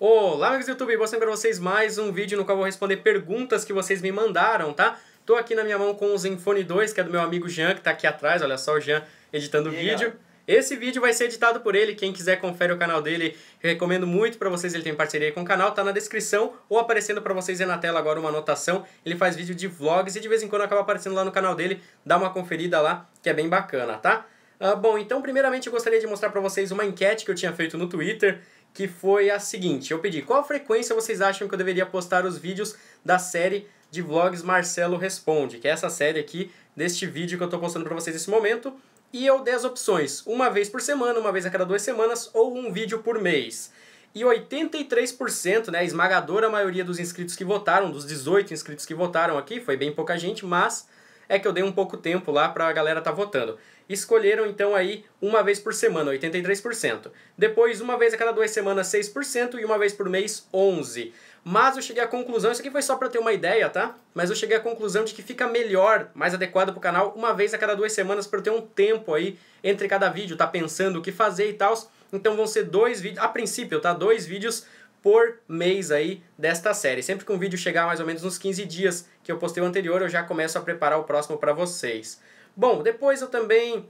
Olá, amigos do YouTube, vou sempre para vocês mais um vídeo no qual vou responder perguntas que vocês me mandaram, tá? Tô aqui na minha mão com o Zenfone 2, que é do meu amigo Jean, que tá aqui atrás, olha só o Jean editando o vídeo. Esse vídeo vai ser editado por ele, quem quiser confere o canal dele, recomendo muito para vocês, ele tem parceria com o canal, tá na descrição ou aparecendo para vocês aí na tela agora uma anotação, ele faz vídeo de vlogs e de vez em quando acaba aparecendo lá no canal dele, dá uma conferida lá, que é bem bacana, tá? Ah, bom, então primeiramente eu gostaria de mostrar para vocês uma enquete que eu tinha feito no Twitter, que foi a seguinte. Eu pedi qual frequência vocês acham que eu deveria postar os vídeos da série de vlogs Marcelo Responde, que é essa série aqui deste vídeo que eu estou postando para vocês nesse momento. E eu dei as opções, uma vez por semana, uma vez a cada duas semanas ou um vídeo por mês. E 83%, né, a esmagadora maioria dos inscritos que votaram, dos 18 inscritos que votaram aqui, foi bem pouca gente, mas é que eu dei um pouco tempo lá para a galera tá votando. Escolheram então aí uma vez por semana, 83%. Depois, uma vez a cada duas semanas, 6% e uma vez por mês, 11%. Mas eu cheguei à conclusão, isso aqui foi só para ter uma ideia, tá? Mas eu cheguei à conclusão de que fica melhor, mais adequado pro canal, uma vez a cada duas semanas para eu ter um tempo aí entre cada vídeo, tá pensando o que fazer e tal. Então vão ser dois vídeos, a princípio, tá? Dois vídeos por mês aí desta série. Sempre que um vídeo chegar mais ou menos nos 15 dias que eu postei o anterior, eu já começo a preparar o próximo para vocês. Bom, depois eu também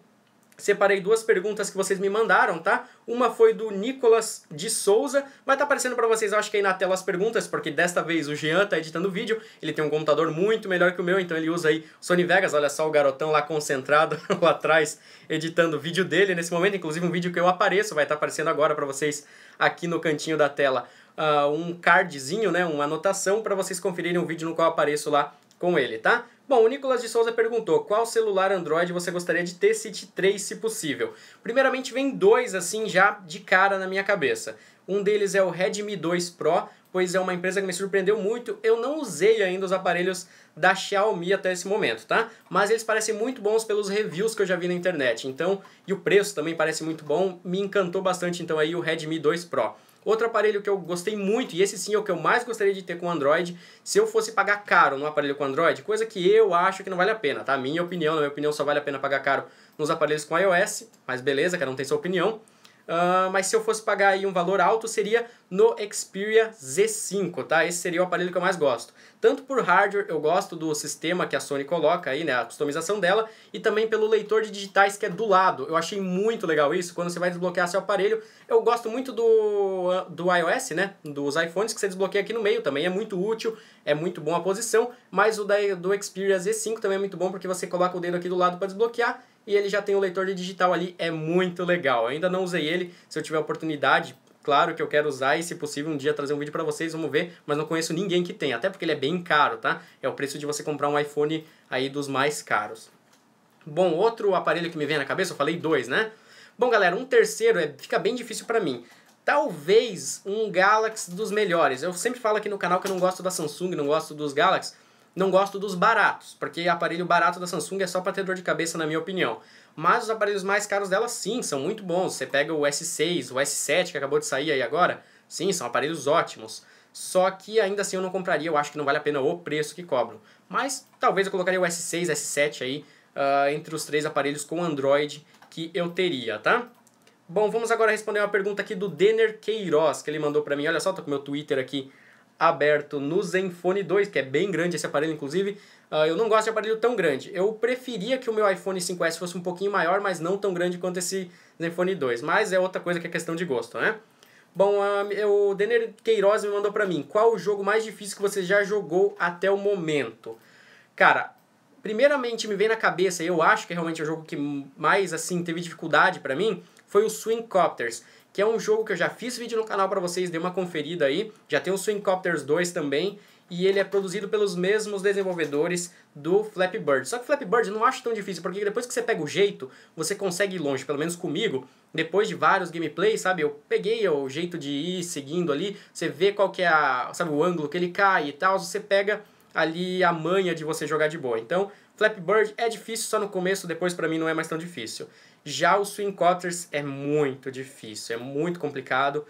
Separei duas perguntas que vocês me mandaram, tá? Uma foi do Nicolas de Souza, vai estar tá aparecendo para vocês, acho que aí na tela as perguntas, porque desta vez o Jean tá editando o vídeo, ele tem um computador muito melhor que o meu, então ele usa aí Sony Vegas, olha só o garotão lá concentrado lá atrás editando o vídeo dele nesse momento, inclusive um vídeo que eu apareço, vai estar tá aparecendo agora para vocês aqui no cantinho da tela. Uh, um cardzinho, né, uma anotação para vocês conferirem o vídeo no qual apareço lá com ele, tá? Bom, o Nicolas de Souza perguntou: qual celular Android você gostaria de ter se 3, se possível? Primeiramente, vem dois assim já de cara na minha cabeça. Um deles é o Redmi 2 Pro, pois é uma empresa que me surpreendeu muito. Eu não usei ainda os aparelhos da Xiaomi até esse momento, tá? Mas eles parecem muito bons pelos reviews que eu já vi na internet. Então, e o preço também parece muito bom. Me encantou bastante então aí o Redmi 2 Pro. Outro aparelho que eu gostei muito, e esse sim é o que eu mais gostaria de ter com Android, se eu fosse pagar caro no aparelho com Android, coisa que eu acho que não vale a pena, tá? Minha opinião, na minha opinião, só vale a pena pagar caro nos aparelhos com iOS, mas beleza, cada um tem sua opinião. Uh, mas se eu fosse pagar aí um valor alto, seria no Xperia Z5, tá? Esse seria o aparelho que eu mais gosto. Tanto por hardware, eu gosto do sistema que a Sony coloca aí, né? A customização dela. E também pelo leitor de digitais que é do lado. Eu achei muito legal isso. Quando você vai desbloquear seu aparelho, eu gosto muito do, ah, do iOS, né? Dos iPhones, que você desbloqueia aqui no meio também. É muito útil, é muito bom a posição. Mas o da, do Xperia Z5 também é muito bom, porque você coloca o dedo aqui do lado para desbloquear e ele já tem o leitor de digital ali, é muito legal. Eu ainda não usei ele, se eu tiver oportunidade, claro que eu quero usar e se possível um dia trazer um vídeo para vocês, vamos ver, mas não conheço ninguém que tem, até porque ele é bem caro, tá? É o preço de você comprar um iPhone aí dos mais caros. Bom, outro aparelho que me vem na cabeça, eu falei dois, né? Bom, galera, um terceiro é, fica bem difícil para mim. Talvez um Galaxy dos melhores. Eu sempre falo aqui no canal que eu não gosto da Samsung, não gosto dos Galaxy, não gosto dos baratos, porque aparelho barato da Samsung é só para ter dor de cabeça, na minha opinião. Mas os aparelhos mais caros dela, sim, são muito bons. Você pega o S6, o S7, que acabou de sair aí agora, sim, são aparelhos ótimos. Só que ainda assim eu não compraria, eu acho que não vale a pena o preço que cobram. Mas talvez eu colocaria o S6, S7 aí, uh, entre os três aparelhos com Android que eu teria, tá? Bom, vamos agora responder uma pergunta aqui do Denner Queiroz, que ele mandou para mim. Olha só, tô com meu Twitter aqui aberto no Zenfone 2, que é bem grande esse aparelho, inclusive. Uh, eu não gosto de aparelho tão grande. Eu preferia que o meu iPhone 5S fosse um pouquinho maior, mas não tão grande quanto esse Zenfone 2. Mas é outra coisa que é questão de gosto, né? Bom, uh, ah, o Denner Queiroz me mandou para mim. Qual o jogo mais difícil que você já jogou até o momento? Cara, primeiramente me vem na cabeça, eu acho que é realmente é o jogo que mais assim teve dificuldade para mim, foi o Swing Copters que é um jogo que eu já fiz vídeo no canal para vocês, dê uma conferida aí. Já tem o Swingcopters 2 também, e ele é produzido pelos mesmos desenvolvedores do Flappy Bird. Só que Flappy Bird eu não acho tão difícil, porque depois que você pega o jeito, você consegue ir longe, pelo menos comigo, depois de vários gameplays, sabe, eu peguei o jeito de ir seguindo ali, você vê qual que é a, sabe, o ângulo que ele cai e tal, você pega ali a manha de você jogar de boa. Então, Flappy Bird é difícil só no começo, depois para mim não é mais tão difícil. Já o swing quarters é muito difícil, é muito complicado.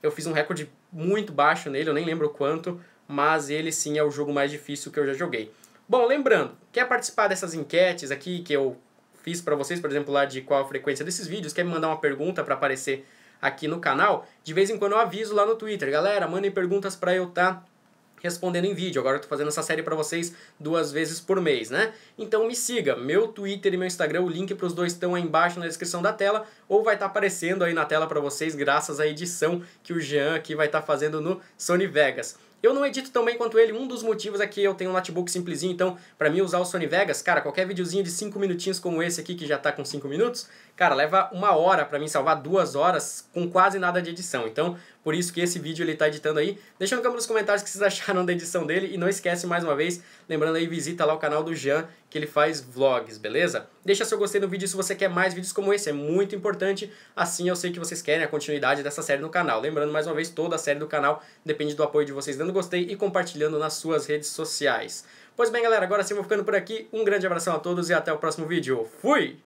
Eu fiz um recorde muito baixo nele, eu nem lembro quanto, mas ele sim é o jogo mais difícil que eu já joguei. Bom, lembrando, quer participar dessas enquetes aqui que eu fiz para vocês, por exemplo, lá de qual a frequência desses vídeos, quer me mandar uma pergunta para aparecer aqui no canal, de vez em quando eu aviso lá no Twitter, galera, mandem perguntas para eu, tá? respondendo em vídeo. Agora eu tô fazendo essa série para vocês duas vezes por mês, né? Então me siga, meu Twitter e meu Instagram, o link para os dois estão aí embaixo na descrição da tela ou vai estar tá aparecendo aí na tela para vocês graças à edição que o Jean aqui vai estar tá fazendo no Sony Vegas. Eu não edito tão bem quanto ele, um dos motivos é que eu tenho um notebook simplesinho, então para mim usar o Sony Vegas, cara, qualquer videozinho de 5 minutinhos como esse aqui, que já tá com 5 minutos, cara, leva uma hora para mim salvar duas horas com quase nada de edição, então por isso que esse vídeo ele tá editando aí. Deixa no campo nos comentários o que vocês acharam da edição dele e não esquece mais uma vez, lembrando aí, visita lá o canal do Jean, que ele faz vlogs, beleza? Deixa seu gostei no vídeo se você quer mais vídeos como esse, é muito importante, assim eu sei que vocês querem a continuidade dessa série no canal. Lembrando mais uma vez, toda a série do canal depende do apoio de vocês dando gostei e compartilhando nas suas redes sociais. Pois bem, galera, agora sim eu vou ficando por aqui. Um grande abração a todos e até o próximo vídeo. Fui!